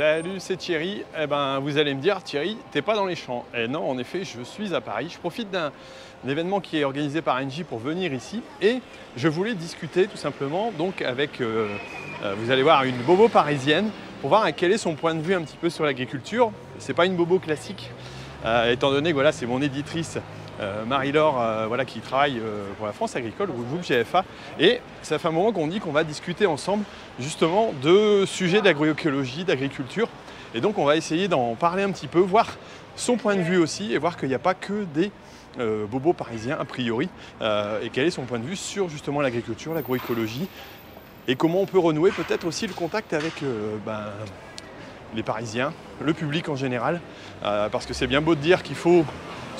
Salut, c'est Thierry. Eh ben, vous allez me dire, Thierry, t'es pas dans les champs. Et eh non, en effet, je suis à Paris. Je profite d'un événement qui est organisé par Engie pour venir ici. Et je voulais discuter tout simplement donc avec, euh, euh, vous allez voir, une bobo parisienne pour voir quel est son point de vue un petit peu sur l'agriculture. C'est pas une bobo classique, euh, étant donné que voilà, c'est mon éditrice euh, Marie-Laure, euh, voilà, qui travaille euh, pour la France agricole, le groupe GFA. Et ça fait un moment qu'on dit qu'on va discuter ensemble justement de sujets d'agroécologie, d'agriculture. Et donc on va essayer d'en parler un petit peu, voir son point de vue aussi et voir qu'il n'y a pas que des bobos parisiens a priori et quel est son point de vue sur justement l'agriculture, l'agroécologie et comment on peut renouer peut-être aussi le contact avec ben, les parisiens, le public en général parce que c'est bien beau de dire qu'il faut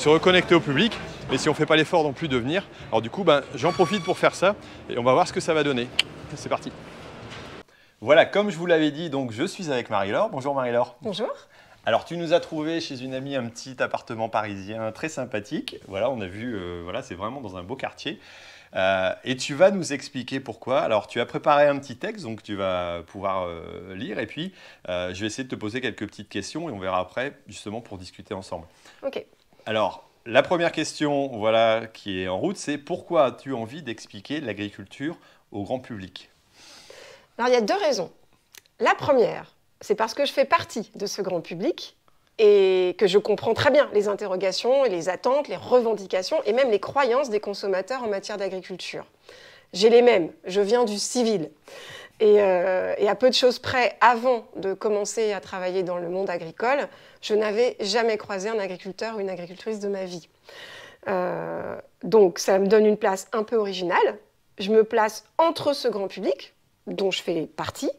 se reconnecter au public. Mais si on ne fait pas l'effort non plus de venir, alors du coup, ben, j'en profite pour faire ça et on va voir ce que ça va donner. C'est parti. Voilà, comme je vous l'avais dit, donc je suis avec Marie-Laure. Bonjour Marie-Laure. Bonjour. Alors tu nous as trouvé chez une amie un petit appartement parisien très sympathique. Voilà, on a vu, euh, voilà, c'est vraiment dans un beau quartier. Euh, et tu vas nous expliquer pourquoi. Alors, tu as préparé un petit texte, donc tu vas pouvoir euh, lire. Et puis, je vais essayer de te poser quelques petites questions et on verra après, justement, pour discuter ensemble. Ok alors, la première question voilà, qui est en route, c'est pourquoi as-tu envie d'expliquer l'agriculture au grand public Alors, il y a deux raisons. La première, c'est parce que je fais partie de ce grand public et que je comprends très bien les interrogations, les attentes, les revendications et même les croyances des consommateurs en matière d'agriculture. J'ai les mêmes, je viens du civil. Euh, et, à peu de choses près, avant de commencer à travailler dans le monde agricole, je n'avais jamais croisé un agriculteur ou une agricultrice de ma vie. Euh, donc ça me donne une place un peu originale. Je me place entre ce grand public, dont je fais partie,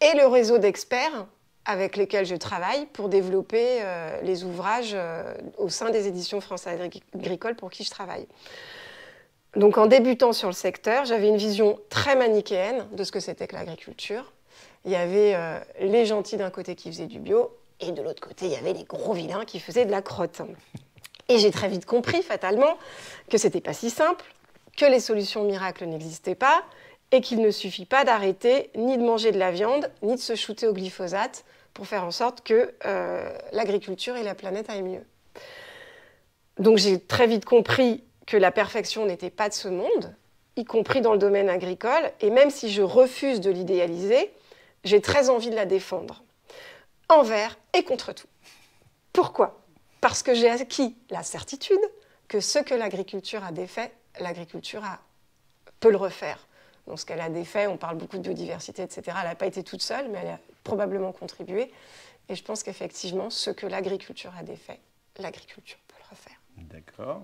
et le réseau d'experts avec lesquels je travaille pour développer euh, les ouvrages au sein des éditions France agricoles pour qui je travaille. Donc en débutant sur le secteur, j'avais une vision très manichéenne de ce que c'était que l'agriculture. Il y avait euh, les gentils d'un côté qui faisaient du bio et de l'autre côté, il y avait les gros vilains qui faisaient de la crotte. Et j'ai très vite compris, fatalement, que c'était pas si simple, que les solutions miracles n'existaient pas et qu'il ne suffit pas d'arrêter ni de manger de la viande, ni de se shooter au glyphosate pour faire en sorte que euh, l'agriculture et la planète aillent mieux. Donc j'ai très vite compris que la perfection n'était pas de ce monde, y compris dans le domaine agricole, et même si je refuse de l'idéaliser, j'ai très envie de la défendre, envers et contre tout. Pourquoi Parce que j'ai acquis la certitude que ce que l'agriculture a défait, l'agriculture peut le refaire. Donc ce qu'elle a défait, on parle beaucoup de biodiversité, etc., elle n'a pas été toute seule, mais elle a probablement contribué. Et je pense qu'effectivement, ce que l'agriculture a défait, l'agriculture peut le refaire. D'accord.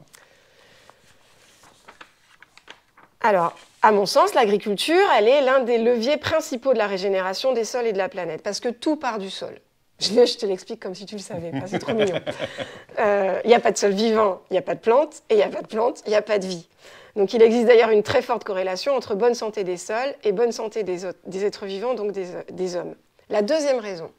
Alors, à mon sens, l'agriculture, elle est l'un des leviers principaux de la régénération des sols et de la planète, parce que tout part du sol. Je, te l'explique comme si tu le savais, c'est trop mignon. Il n'y euh, a pas de sol vivant, il n'y a pas de plantes, et il n'y a pas de plantes, il n'y a pas de vie. Donc il existe d'ailleurs une très forte corrélation entre bonne santé des sols et bonne santé des, des êtres vivants, donc des, des hommes. La deuxième raison,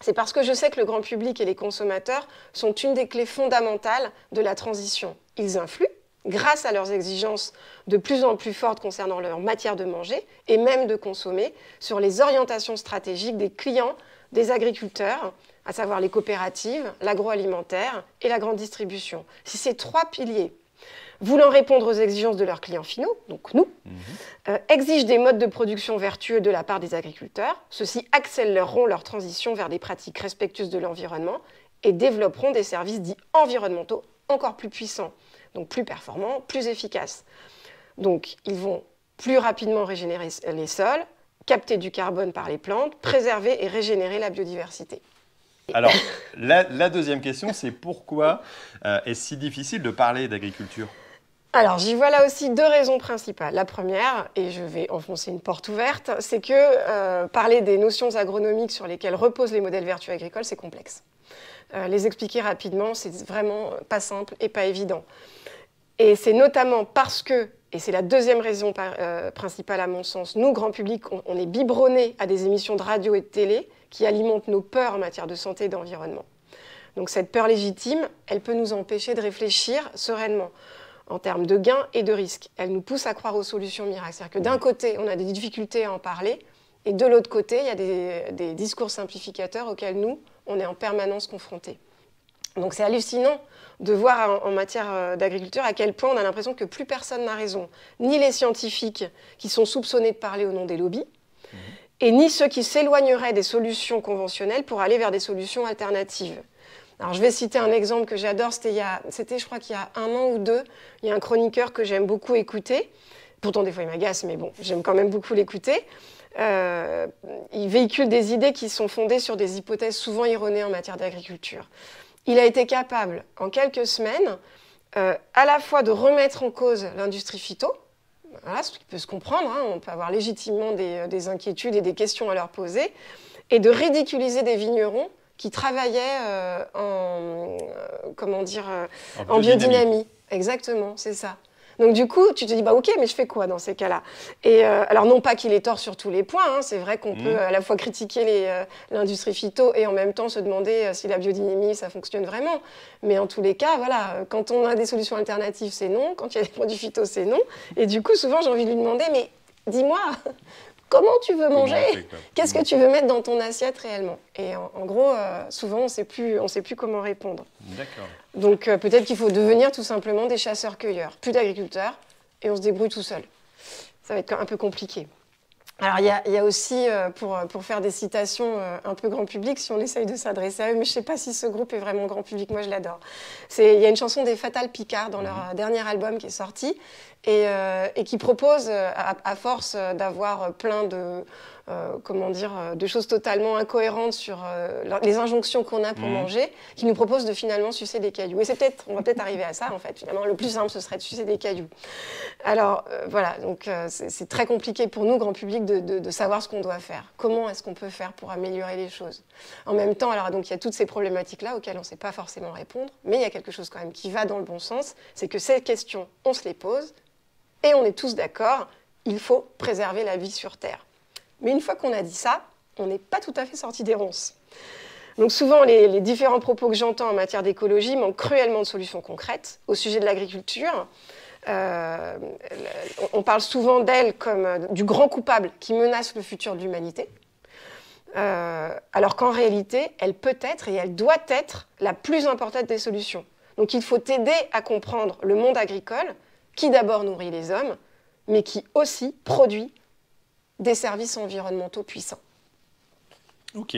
c'est parce que je sais que le grand public et les consommateurs sont une des clés fondamentales de la transition. Ils influent, grâce à leurs exigences de plus en plus fortes concernant leur matière de manger et même de consommer, sur les orientations stratégiques des clients, des agriculteurs, à savoir les coopératives, l'agroalimentaire et la grande distribution. Si ces trois piliers, voulant répondre aux exigences de leurs clients finaux, donc nous, mhm. euh, exigent des modes de production vertueux de la part des agriculteurs, ceux-ci accéléreront leur transition vers des pratiques respectueuses de l'environnement et développeront des services dits environnementaux encore plus puissants donc plus performants, plus efficaces. Donc ils vont plus rapidement régénérer les sols, capter du carbone par les plantes, préserver et régénérer la biodiversité. Alors, la, deuxième question, c'est pourquoi euh, est-ce si difficile de parler d'agriculture alors, j'y vois là aussi deux raisons principales. La première, et je vais enfoncer une porte ouverte, c'est que euh, parler des notions agronomiques sur lesquelles reposent les modèles vertueux agricoles, c'est complexe. Euh, les expliquer rapidement, c'est vraiment pas simple et pas évident. Et c'est notamment parce que, et c'est la deuxième raison euh, principale à mon sens, nous, grand public, on, est biberonnés à des émissions de radio et de télé qui alimentent nos peurs en matière de santé et d'environnement. Donc cette peur légitime, elle peut nous empêcher de réfléchir sereinement en termes de gains et de risques. Elle nous pousse à croire aux solutions miracles. C'est-à-dire que d'un côté, on a des difficultés à en parler, et de l'autre côté, il y a des discours simplificateurs auxquels nous, on est en permanence confronté. Donc c'est hallucinant de voir en, matière euh, d'agriculture à quel point on a l'impression que plus personne n'a raison, ni les scientifiques qui sont soupçonnés de parler au nom des lobbies, mmh. et ni ceux qui s'éloigneraient des solutions conventionnelles pour aller vers des solutions alternatives. Alors je vais citer un exemple que j'adore, c'était je crois qu'il y a un an ou deux, il y a un chroniqueur que j'aime beaucoup écouter, pourtant des fois il m'agace, mais bon, j'aime quand même beaucoup l'écouter, euh, il véhicule des idées qui sont fondées sur des hypothèses souvent erronées en matière d'agriculture. Il a été capable, en quelques semaines, euh, à la fois de remettre en cause l'industrie phyto, ce qui peut se comprendre, hein, on peut avoir légitimement euh, des, inquiétudes et des questions à leur poser, et de ridiculiser des vignerons qui travaillaient en, comment dire, en biodynamie. Exactement, c'est ça. Donc du coup, tu te dis, bah ok, mais je fais quoi dans ces cas-là Et euh, alors non pas qu'il est tort sur tous les points, hein, c'est vrai qu'on mmh. peut à la fois critiquer euh, l'industrie phyto et en même temps se demander euh, si la biodynamie, ça fonctionne vraiment. Mais en tous les cas, voilà, quand on a des solutions alternatives, c'est non. Quand il y a des produits phyto, c'est non. Et du coup, souvent, j'ai envie de lui demander, mais dis-moi, comment tu veux manger Qu'est-ce que tu veux mettre dans ton assiette réellement Et en, gros, souvent, on ne sait plus comment répondre. D'accord. Donc euh, peut-être qu'il faut devenir tout simplement des chasseurs-cueilleurs, plus d'agriculteurs, et on se débrouille tout seul. Ça va être un peu compliqué. Alors il y a, aussi, euh, pour, faire des citations euh, un peu grand public, si on essaye de s'adresser à eux, mais je ne sais pas si ce groupe est vraiment grand public, moi je l'adore. Il y a une chanson des Fatal Picards dans leur mhm. dernier album qui est sorti, et, qui propose, à force d'avoir plein de euh, comment dire, euh, de choses totalement incohérentes sur euh, les injonctions qu'on a pour mhm. manger, qui nous proposent de finalement sucer des cailloux. Et c'est peut-être, on va peut-être arriver à ça en fait. Finalement, le plus simple, ce serait de sucer des cailloux. Alors voilà, donc c'est très compliqué pour nous, grand public, de, de savoir ce qu'on doit faire. Comment est-ce qu'on peut faire pour améliorer les choses En même temps, alors donc il y a toutes ces problématiques-là auxquelles on ne sait pas forcément répondre, mais il y a quelque chose quand même qui va dans le bon sens, c'est que ces questions, on se les pose et on est tous d'accord, il faut préserver la vie sur Terre. Mais une fois qu'on a dit ça, on n'est pas tout à fait sorti des ronces. Donc souvent, les, différents propos que j'entends en matière d'écologie manquent cruellement de solutions concrètes au sujet de l'agriculture. Euh, on parle souvent d'elle comme euh, du grand coupable qui menace le futur de l'humanité, euh, alors qu'en réalité, elle peut être et elle doit être la plus importante des solutions. Donc il faut aider à comprendre le monde agricole, qui d'abord nourrit les hommes, mais qui aussi produit des services environnementaux puissants. Ok,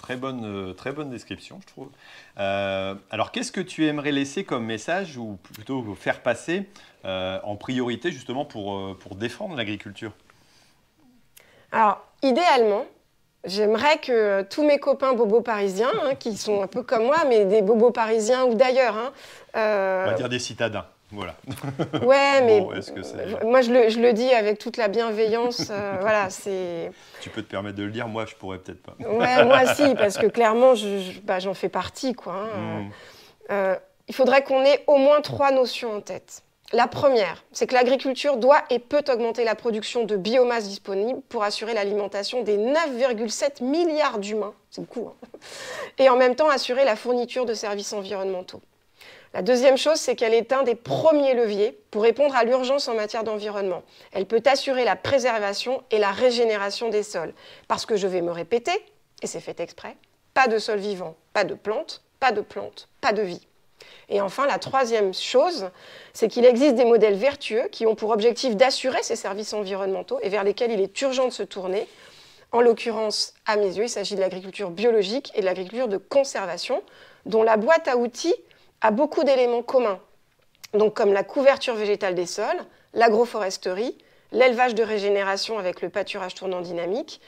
Très bonne, euh, très bonne description, je trouve. Euh, alors, qu'est-ce que tu aimerais laisser comme message, ou plutôt faire passer euh, en priorité, justement, pour, pour défendre l'agriculture Alors, idéalement, j'aimerais que tous mes copains bobos parisiens, hein, qui sont un peu comme moi, mais des bobos parisiens ou d'ailleurs. Hein, On va dire des citadins. Voilà. Ouais, mais moi je le, dis avec toute la bienveillance. Euh, voilà, c'est. Tu peux te permettre de le dire. Moi, je pourrais peut-être pas. moi si, parce que clairement, bah, j'en fais partie, quoi. Hein. Hmm. Euh, il faudrait qu'on ait au moins trois notions en tête. La première, c'est que l'agriculture doit et peut augmenter la production de biomasse disponible pour assurer l'alimentation des 9,7 milliards d'humains, c'est beaucoup, hein. et en même temps assurer la fourniture de services environnementaux. La deuxième chose, c'est qu'elle est un des premiers leviers pour répondre à l'urgence en matière d'environnement. Elle peut assurer la préservation et la régénération des sols. Parce que je vais me répéter, et c'est fait exprès, pas de sol vivant, pas de plantes, pas de plantes, pas de vie. Et enfin, la troisième chose, c'est qu'il existe des modèles vertueux qui ont pour objectif d'assurer ces services environnementaux et vers lesquels il est urgent de se tourner. En l'occurrence, à mes yeux, il s'agit de l'agriculture biologique et de l'agriculture de conservation, dont la boîte à outils a beaucoup d'éléments communs, donc comme la couverture végétale des sols, l'agroforesterie, l'élevage de régénération avec le pâturage tournant dynamique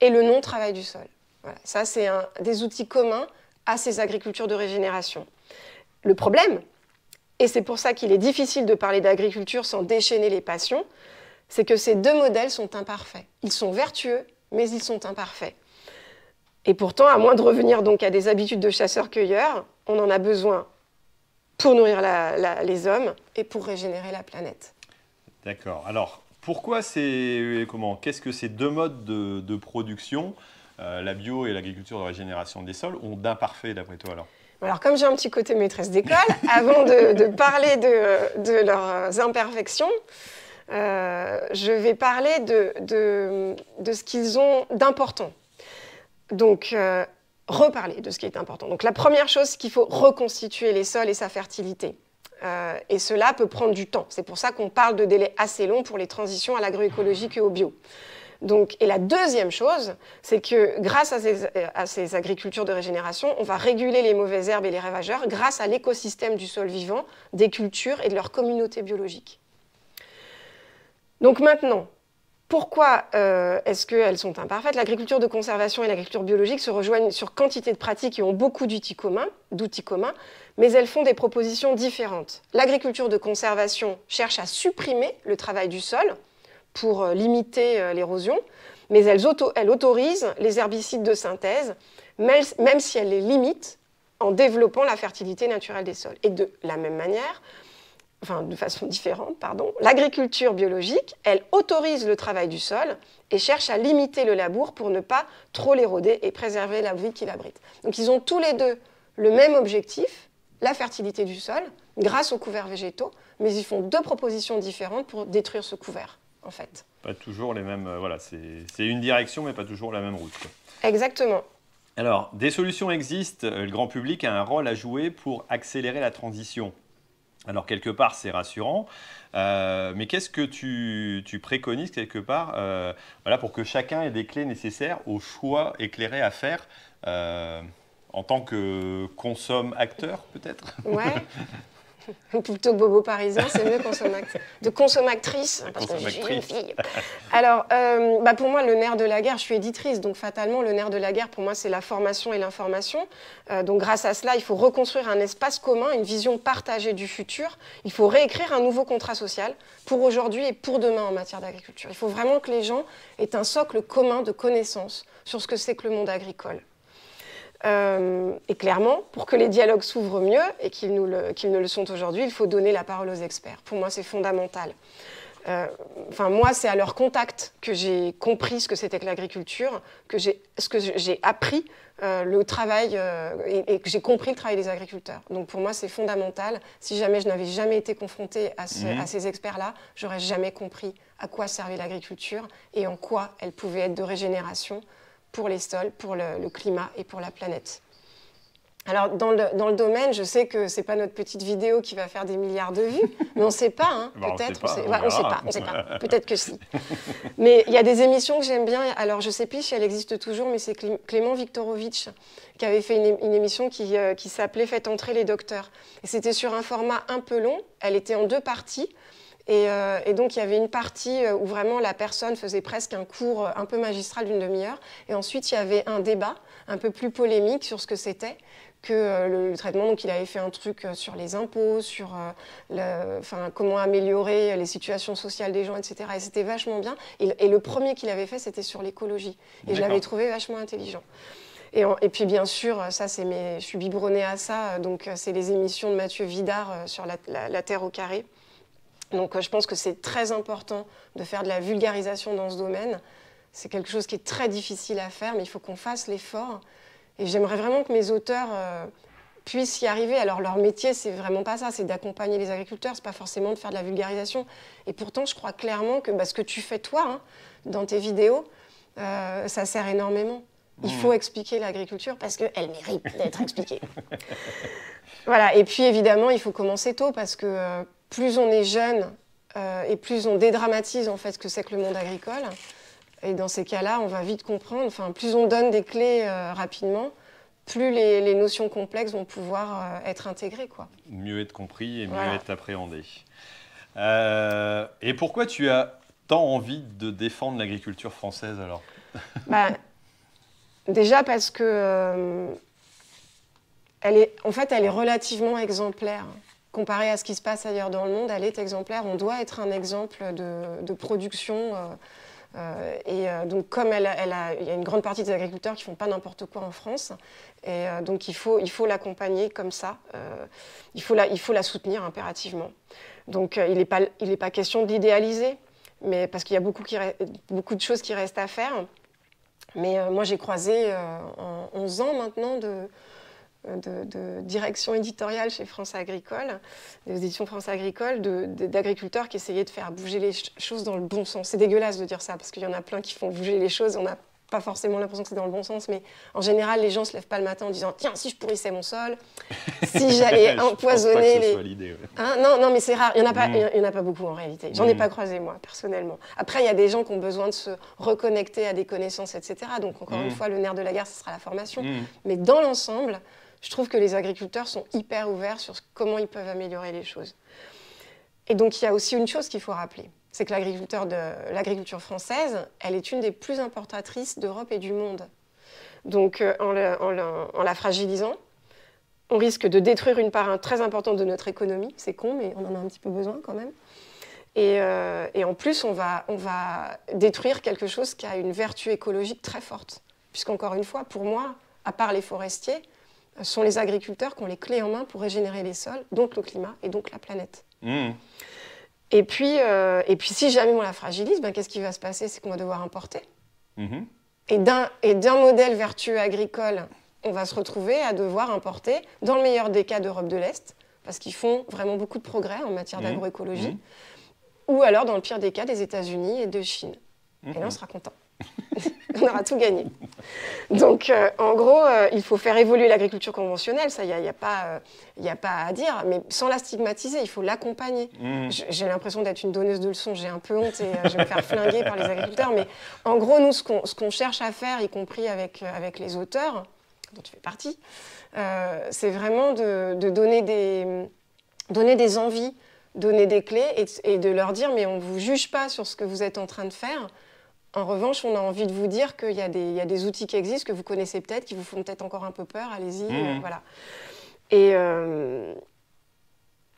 et le non-travail du sol. ça, c'est un des outils communs à ces agricultures de régénération. Le problème, et c'est pour ça qu'il est difficile de parler d'agriculture sans déchaîner les passions, c'est que ces deux modèles sont imparfaits. Ils sont vertueux, mais ils sont imparfaits. Et pourtant, à moins de revenir donc à des habitudes de chasseurs-cueilleurs, on en a besoin pour nourrir les hommes et pour régénérer la planète. D'accord. Alors, pourquoi c'est euh, comment Qu'est-ce que ces deux modes de, production, euh, la bio et l'agriculture de régénération des sols, ont d'imparfait d'après toi alors alors, comme j'ai un petit côté maîtresse d'école, avant de, parler de, leurs imperfections, euh, je vais parler de, de ce qu'ils ont d'important. Donc, reparler de ce qui est important. Donc la première chose, c'est qu'il faut reconstituer les sols et sa fertilité. Euh, et cela peut prendre du temps. C'est pour ça qu'on parle de délais assez longs pour les transitions à l'agroécologique et au bio. Donc, et la deuxième chose, c'est que grâce à ces, à ces, agricultures de régénération, on va réguler les mauvaises herbes et les ravageurs grâce à l'écosystème du sol vivant, des cultures et de leur communauté biologique. Donc maintenant, pourquoi euh, est-ce qu'elles sont imparfaites L'agriculture de conservation et l'agriculture biologique se rejoignent sur quantité de pratiques qui ont beaucoup d'outils communs, mais elles font des propositions différentes. L'agriculture de conservation cherche à supprimer le travail du sol pour euh, limiter euh, l'érosion, mais elle autorise les herbicides de synthèse, même si elle les limite en développant la fertilité naturelle des sols. Et de la même manière, enfin de façon différente, pardon, l'agriculture biologique, elle autorise le travail du sol et cherche à limiter le labour pour ne pas trop l'éroder et préserver la vie qu'il abrite. Donc ils ont tous les deux le même objectif, la fertilité du sol, grâce aux couverts végétaux, mais ils font deux propositions différentes pour détruire ce couvert, en fait. Pas toujours les mêmes, euh, voilà, c'est une direction, mais pas toujours la même route. Exactement. Alors, des solutions existent, euh, le grand public a un rôle à jouer pour accélérer la transition. Alors quelque part, c'est rassurant, euh, mais qu'est-ce que tu, préconises quelque part euh, voilà, pour que chacun ait des clés nécessaires au choix éclairé à faire euh, en tant que consomme acteur peut-être Plutôt que bobo parisien, c'est mieux de consommatrice, parce fille. Alors, euh, bah, pour moi, le nerf de la guerre, je suis éditrice, donc fatalement, le nerf de la guerre, pour moi, c'est la formation et l'information. Euh, donc, grâce à cela, il faut reconstruire un espace commun, une vision partagée du futur. Il faut réécrire un nouveau contrat social pour aujourd'hui et pour demain en matière d'agriculture. Il faut vraiment que les gens aient un socle commun de connaissances sur ce que c'est que le monde agricole. Euh, et clairement, pour que les dialogues s'ouvrent mieux et qu'ils, ne le sont aujourd'hui, il faut donner la parole aux experts. Pour moi, c'est fondamental. Euh, enfin, moi, c'est à leur contact que j'ai compris ce que c'était que l'agriculture, que j'ai, ce que j'ai appris euh, le travail et, que j'ai compris le travail des agriculteurs. Donc, pour moi, c'est fondamental. Si jamais je n'avais jamais été confrontée à, mhm. à ces experts-là, j'aurais jamais compris à quoi servait l'agriculture et en quoi elle pouvait être de régénération pour les sols, pour le, climat et pour la planète. Alors, dans le, dans le, domaine, je sais que ce n'est pas notre petite vidéo qui va faire des milliards de vues, mais on ne sait pas, hein, bah, peut-être. On ne sait, pas, pas. Peut-être que si. Mais il y a des émissions que j'aime bien. Alors, je ne sais plus si elle existe toujours, mais c'est Clément Viktorovitch qui avait fait une, émission qui, euh, qui s'appelait Faites entrer les docteurs. Et c'était sur un format un peu long. Elle était en deux parties. Euh, et, donc, il y avait une partie euh, où vraiment la personne faisait presque un cours euh, un peu magistral d'une demi-heure. Et ensuite, il y avait un débat un peu plus polémique sur ce que c'était que le, traitement. Donc, il avait fait un truc sur les impôts, sur comment améliorer les situations sociales des gens, etc. Et c'était vachement bien. Et, le premier qu'il avait fait, c'était sur l'écologie. Et je l'avais trouvé vachement intelligent. Et, puis bien sûr, ça c'est je suis biberonnée à ça, donc c'est les émissions de Mathieu Vidard sur la, la Terre au carré. Donc euh, je pense que c'est très important de faire de la vulgarisation dans ce domaine. C'est quelque chose qui est très difficile à faire, mais il faut qu'on fasse l'effort. Et j'aimerais vraiment que mes auteurs euh, puissent y arriver. Alors leur métier, c'est vraiment pas ça, c'est d'accompagner les agriculteurs, c'est pas forcément de faire de la vulgarisation. Et pourtant, je crois clairement que bah, ce que tu fais toi, hein, dans tes vidéos, euh, ça sert énormément. Il mmh. faut expliquer l'agriculture parce qu'elle mérite d'être expliquée. voilà, et puis évidemment, il faut commencer tôt parce que plus on est jeune euh, et plus on dédramatise en fait ce que c'est que le monde agricole. Et dans ces cas-là, on va vite comprendre. Enfin, plus on donne des clés euh, rapidement, plus les, notions complexes vont pouvoir euh, être intégrées. Quoi. Mieux être compris et mieux être appréhendé. et pourquoi tu as tant envie de défendre l'agriculture française alors bah, Déjà parce que elle est, en fait, elle est relativement exemplaire comparé à ce qui se passe ailleurs dans le monde, elle est exemplaire. On doit être un exemple de, production. Euh, euh, et euh, donc, comme il y a une grande partie des agriculteurs qui font pas n'importe quoi en France, et donc il faut, il faut l'accompagner comme ça. il, faut la, il faut la soutenir impérativement. Donc, il n'est pas, pas question d'idéaliser, mais parce qu'il y a beaucoup, qui, beaucoup de choses qui restent à faire. Mais moi, j'ai croisé en 11 ans maintenant de euh, de, direction éditoriale chez France Agricole, des éditions France Agricole, d'agriculteurs qui essayaient de faire bouger les choses dans le bon sens. C'est dégueulasse de dire ça, parce qu'il y en a plein qui font bouger les choses, on n'a pas forcément l'impression que c'est dans le bon sens, mais en général, les gens se lèvent pas le matin en disant Tiens, si je pourrissais mon sol, si j'allais empoisonner les. non, non, mais c'est rare, il n'y en, a pas, mm. en a pas beaucoup en réalité. J'en ai mm. pas croisé, moi, personnellement. Après, il y a des gens qui ont besoin de se reconnecter à des connaissances, etc. Donc, encore une mm. fois, le nerf de la guerre, ce sera la formation. Mais dans l'ensemble, je trouve que les agriculteurs sont hyper ouverts sur comment ils peuvent améliorer les choses. Et donc il y a aussi une chose qu'il faut rappeler, c'est que l'agriculture française, elle est une des plus importatrices d'Europe et du monde. Donc euh, en, la fragilisant, on risque de détruire une part très importante de notre économie. C'est con, mais on en a un petit peu besoin quand même. Et, euh, en plus, on va, on va, détruire quelque chose qui a une vertu écologique très forte. Puisqu'encore une fois, pour moi, à part les forestiers, sont les agriculteurs qui ont les clés en main pour régénérer les sols, donc le climat et donc la planète. Hmm. Et, puis, euh, et puis, si jamais on la fragilise, ben, qu'est-ce qui va se passer C'est qu'on va devoir importer. Hmm. Et d'un modèle vertueux agricole, on va se retrouver à devoir importer, dans le meilleur des cas d'Europe de l'Est, parce qu'ils font vraiment beaucoup de progrès en matière hmm. d'agroécologie, ou alors dans le pire des cas des États-Unis et de Chine. Et là, on sera content. on aura tout gagné. Donc, euh, en gros, euh, il faut faire évoluer l'agriculture conventionnelle, ça, il n'y a, euh, a, pas, à dire, mais sans la stigmatiser, il faut l'accompagner. Mmh. J'ai l'impression d'être une donneuse de leçons, j'ai un peu honte et je vais me faire flinguer par les agriculteurs, mais en gros, nous, ce qu'on cherche à faire, y compris avec, les auteurs, dont tu fais partie, c'est vraiment de, donner, des, donner des envies, donner des clés et de leur dire, mais on ne vous juge pas sur ce que vous êtes en train de faire, en revanche, on a envie de vous dire qu'il y, a des, outils qui existent, que vous connaissez peut-être, qui vous font peut-être encore un peu peur, allez-y, mmh. euh, voilà. Et euh,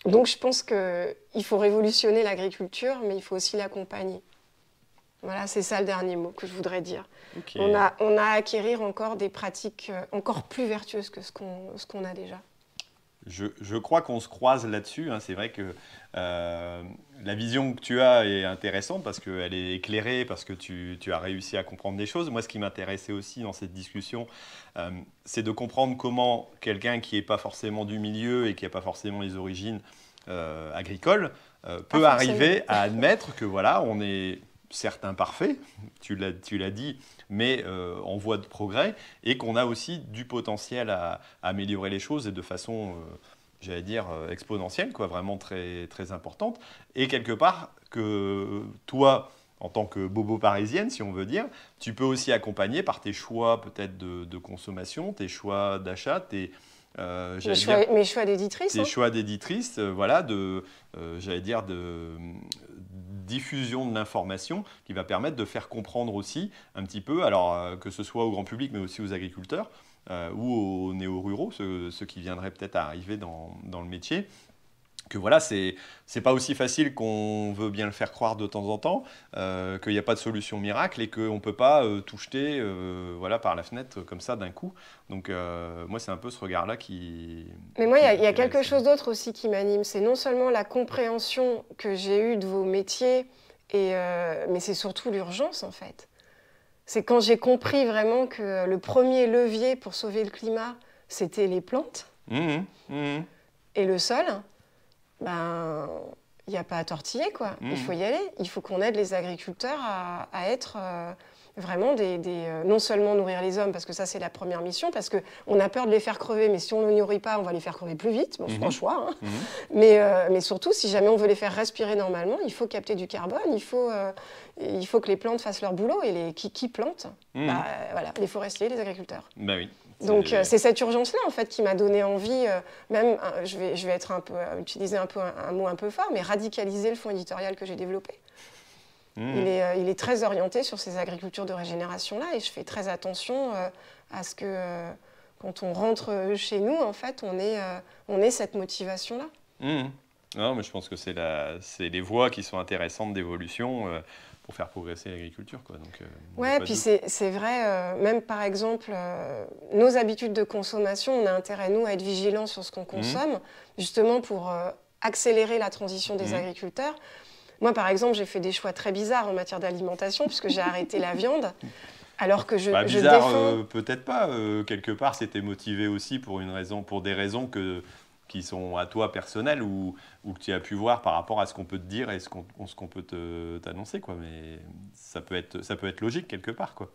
donc je pense qu'il faut révolutionner l'agriculture, mais il faut aussi l'accompagner. Voilà, c'est ça le dernier mot que je voudrais dire. On, a, on a à acquérir encore des pratiques euh, encore plus vertueuses que ce qu'on a déjà je, crois qu'on se croise là-dessus. Hein. C'est vrai que euh, la vision que tu as est intéressante parce qu'elle est éclairée, parce que tu, as réussi à comprendre des choses. Moi, ce qui m'intéressait aussi dans cette discussion, euh, c'est de comprendre comment quelqu'un qui n'est pas forcément du milieu et qui n'a pas forcément les origines euh, agricoles peut arriver à admettre que voilà, on est certes parfaits, tu l'as dit, mais euh, en voie de progrès, et qu'on a aussi du potentiel à, améliorer les choses et de façon, euh, j'allais dire, euh, exponentielle, quoi, vraiment très, très importante. Et quelque part, que toi, en tant que bobo parisienne, si on veut dire, tu peux aussi accompagner par tes choix peut-être de, consommation, tes choix d'achat, tes... mes, choix, d'éditrice. Tes hein. choix d'éditrice, voilà, de, j'allais dire, de diffusion de l'information qui va permettre de faire comprendre aussi un petit peu, alors euh, que ce soit au grand public mais aussi aux agriculteurs euh, ou aux néo-ruraux, ceux, qui viendraient peut-être à arriver dans, dans le métier, que voilà, c'est pas aussi facile qu'on veut bien le faire croire de temps en temps, euh, qu'il n'y a pas de solution miracle et qu'on ne peut pas euh, tout jeter euh, voilà, par la fenêtre comme ça d'un coup. Donc moi, c'est un peu ce regard-là qui... Mais moi, il y, a, quelque chose d'autre aussi qui m'anime. C'est non seulement la compréhension que j'ai eue de vos métiers, et, mais c'est surtout l'urgence en fait. C'est quand j'ai compris vraiment que le premier levier pour sauver le climat, c'était les plantes mmh mmh et le sol ben, il n'y a pas à tortiller, quoi. Il hmm. faut y aller. Il faut qu'on aide les agriculteurs à, être euh, vraiment des, euh, non seulement nourrir les hommes, parce que ça, c'est la première mission, parce qu'on a peur de les faire crever, mais si on ne les nourrit pas, on va les faire crever plus vite. Bon, mhm. franchement, hein. mhm. euh, Mais, surtout, si jamais on veut les faire respirer normalement, il faut capter du carbone, il faut, il faut que les plantes fassent leur boulot. Et les, qui, qui plante hmm. bah, voilà, Les forestiers, les agriculteurs. Ben oui. Donc euh, c'est cette urgence-là en fait qui m'a donné envie, euh, même euh, je vais, je vais être un peu, utiliser un peu un, mot un peu fort, mais radicaliser le fonds éditorial que j'ai développé. Mmh. Il, est, il, est, très orienté sur ces agricultures de régénération-là et je fais très attention à ce que quand on rentre chez nous, en fait, on ait, on ait cette motivation-là. Mmh. Non, mais je pense que c'est les voies qui sont intéressantes d'évolution pour faire progresser l'agriculture. Quoi. Donc, euh, ouais, puis c'est, vrai, euh, même par exemple, euh, nos habitudes de consommation, on a intérêt, nous, à être vigilants sur ce qu'on mmh. consomme, justement pour accélérer la transition des mmh. agriculteurs. Moi, par exemple, j'ai fait des choix très bizarres en matière d'alimentation, puisque j'ai arrêté la viande. Alors que je, bah, bizarre, peut-être pas. quelque part, c'était motivé aussi pour une raison, pour des raisons que qui sont à toi personnel ou, ou, que tu as pu voir par rapport à ce qu'on peut te dire et ce qu'on qu'on peut t'annoncer. Mais ça peut, être, ça peut être logique quelque part. Quoi.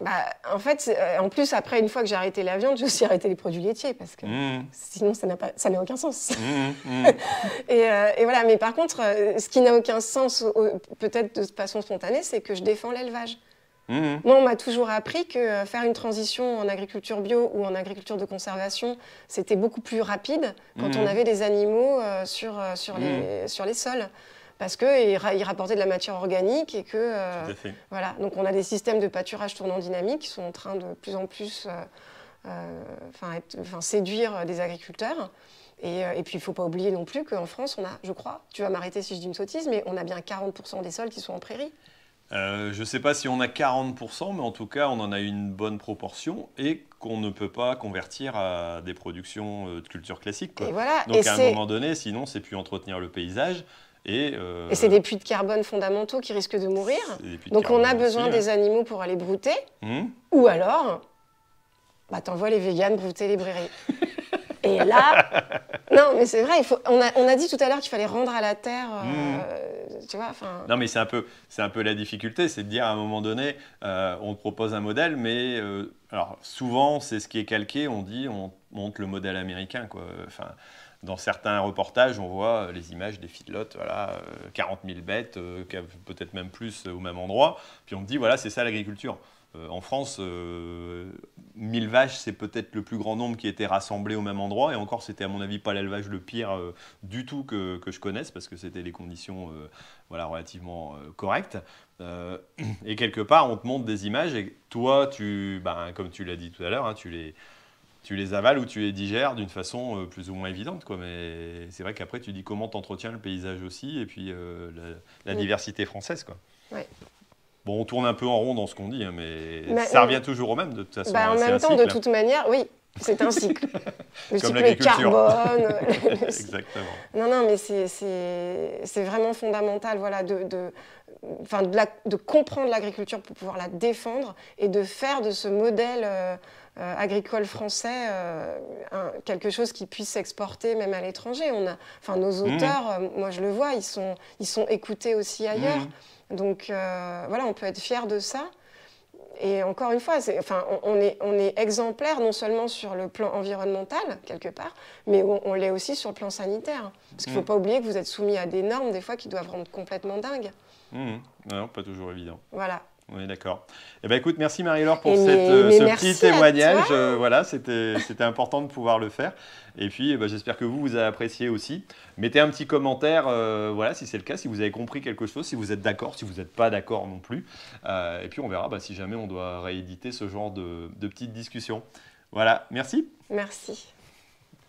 Bah, en fait, euh, en plus, après, une fois que j'ai arrêté la viande, j'ai aussi arrêté les produits laitiers parce que mmh. sinon, ça n'a aucun sens. Mmh, mmh. et, euh, et, voilà, mais par contre, euh, ce qui n'a aucun sens, peut-être de façon spontanée, c'est que je défends l'élevage. Mhm. Moi, on m'a toujours appris que euh, faire une transition en agriculture bio ou en agriculture de conservation, c'était beaucoup plus rapide quand on mhm. avait des animaux euh, euh, mhm. sur, les, sols. Parce qu'ils ra rapportaient de la matière organique et que. Voilà. Donc, on a des systèmes de pâturage tournant dynamique qui sont en train de plus en plus séduire des agriculteurs. Et, et, puis, il ne faut pas oublier non plus qu'en France, on a, je crois, tu vas m'arrêter si je dis une sottise, mais on a bien 40% des sols qui sont en prairie. Euh, je ne sais pas si on a 40%, mais en tout cas, on en a une bonne proportion et qu'on ne peut pas convertir à des productions euh, de culture classique. Donc à un moment donné, sinon, c'est plus entretenir le paysage. Euh, et, c'est des puits de carbone fondamentaux qui risquent de mourir. Donc on a besoin des hein. animaux pour aller brouter. Hmm Ou alors, bah, t'envoies les véganes brouter les brairies. et là, non, mais c'est vrai, on, a, dit tout à l'heure qu'il fallait rendre à la terre. Euh, mm. Non, mais c'est un, peu, un peu la difficulté, c'est de dire à un moment donné, euh, on propose un modèle, mais euh, alors souvent, c'est ce qui est calqué, on dit, on monte le modèle américain. Quoi. dans certains reportages, on voit les images des feedlots, voilà, 40 000 bêtes, peut-être même plus au même endroit. Puis on dit, voilà, c'est ça l'agriculture. Euh, en France, 1000 euh, vaches, c'est peut-être le plus grand nombre qui était rassemblé au même endroit. Et encore, c'était à mon avis pas l'élevage le pire euh, du tout que, que, je connaisse, parce que c'était les conditions voilà, relativement correctes. et quelque part, on te montre des images, et toi, tu, ben, comme tu l'as dit tout à l'heure, hein, tu les tu les avales ou tu les digères d'une façon plus ou moins évidente. Mais c'est vrai qu'après, tu dis comment tu entretiens le paysage aussi et puis la, diversité française. Quoi. Oui. Bon, on tourne un peu en rond dans ce qu'on dit, hein, mais ça revient toujours au même de toute façon. Bah, en hein, même temps, de toute manière, oui, c'est un cycle. Le Comme cycle carbone. Euh, Exactement. Non, non, mais c'est vraiment fondamental voilà, de, de, de comprendre l'agriculture pour pouvoir la défendre et de faire de ce modèle. Euh, euh, agricole français, euh, quelque chose qui puisse exporter même à l'étranger. On a, enfin, nos mmh. auteurs, euh, moi je le vois, ils sont, ils sont écoutés aussi ailleurs. Mmh. Donc voilà, on peut être fier de ça. Et encore une fois, enfin, on, est, on est exemplaire non seulement sur le plan environnemental, quelque part, mais on, l'est aussi sur le plan sanitaire. Parce qu'il ne faut mmh. pas oublier que vous êtes soumis à des normes, des fois, qui doivent rendre complètement dingue. Non, pas toujours évident. Voilà. Oui, d'accord. Eh ben, écoute, merci Marie-Laure pour eh, euh, ce petit témoignage. Euh, voilà, c'était important de pouvoir le faire. Et puis, eh ben, j'espère que vous, vous avez apprécié aussi. Mettez un petit commentaire, euh, voilà, si c'est le cas, si vous avez compris quelque chose, si vous êtes d'accord, si vous n'êtes pas d'accord non plus. et puis, on verra bah, si jamais on doit rééditer ce genre de, de petites discussions. Voilà, merci. Merci.